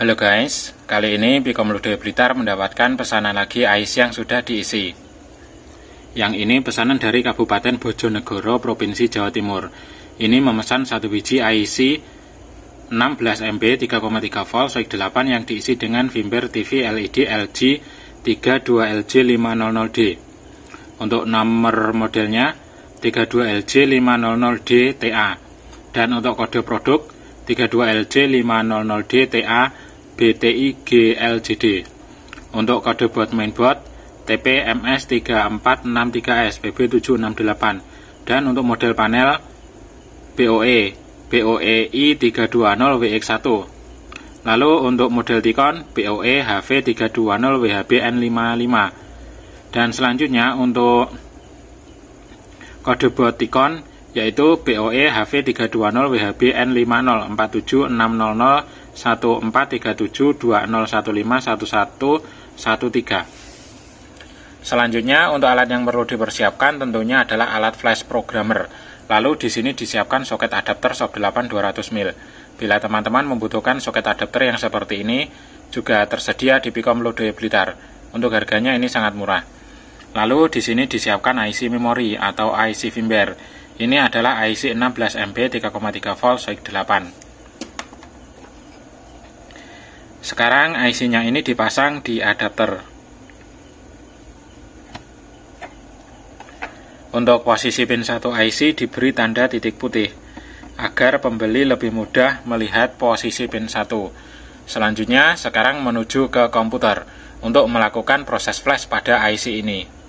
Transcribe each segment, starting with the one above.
Halo guys, kali ini Ludoy Blitar mendapatkan pesanan lagi ais yang sudah diisi. Yang ini pesanan dari Kabupaten Bojonegoro, Provinsi Jawa Timur. Ini memesan satu biji IC 16 MB 3,3 volt Soik 8 yang diisi dengan Vimber TV LED LG 32LG 500D. Untuk nomor modelnya 32LG 500D TA dan untuk kode produk 32 lg 500 d TA BTI GLJD. Untuk kode buat mainboard TPMS 3463S PB768 dan untuk model panel BOE e i 320WX1. Lalu untuk model Tikon BOE HV320WHBN55. Dan selanjutnya untuk kode buat Tikon yaitu BOE HV320 WHB N5047600143720151113. Selanjutnya untuk alat yang perlu dipersiapkan tentunya adalah alat flash programmer. Lalu di sini disiapkan soket adapter SOP 8 200 mil Bila teman-teman membutuhkan soket adapter yang seperti ini, juga tersedia di Pikom Lodo Blitar. Untuk harganya ini sangat murah. Lalu di sini disiapkan IC memory atau IC firmware ini adalah IC 16MB 3,3 volt SOIC 8. Sekarang IC-nya ini dipasang di adapter. Untuk posisi pin 1 IC diberi tanda titik putih agar pembeli lebih mudah melihat posisi pin 1. Selanjutnya, sekarang menuju ke komputer untuk melakukan proses flash pada IC ini.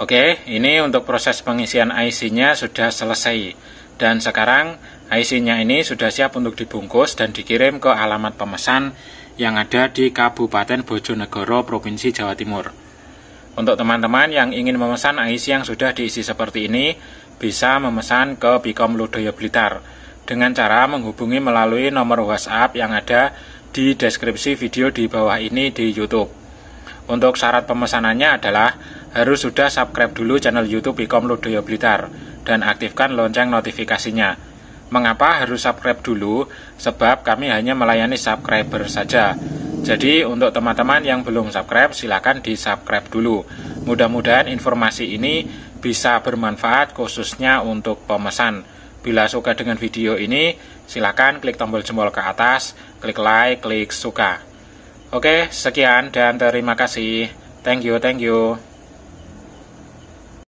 Oke, ini untuk proses pengisian IC-nya sudah selesai. Dan sekarang IC-nya ini sudah siap untuk dibungkus dan dikirim ke alamat pemesan yang ada di Kabupaten Bojonegoro, Provinsi Jawa Timur. Untuk teman-teman yang ingin memesan IC yang sudah diisi seperti ini, bisa memesan ke Bikom Ludoyo Blitar dengan cara menghubungi melalui nomor WhatsApp yang ada di deskripsi video di bawah ini di YouTube. Untuk syarat pemesanannya adalah harus sudah subscribe dulu channel YouTube iKom Ludoyo Blitar dan aktifkan lonceng notifikasinya. Mengapa harus subscribe dulu? Sebab kami hanya melayani subscriber saja. Jadi untuk teman-teman yang belum subscribe silakan di subscribe dulu. Mudah-mudahan informasi ini bisa bermanfaat khususnya untuk pemesan. Bila suka dengan video ini, silakan klik tombol jempol ke atas, klik like, klik suka. Oke, sekian dan terima kasih. Thank you, thank you.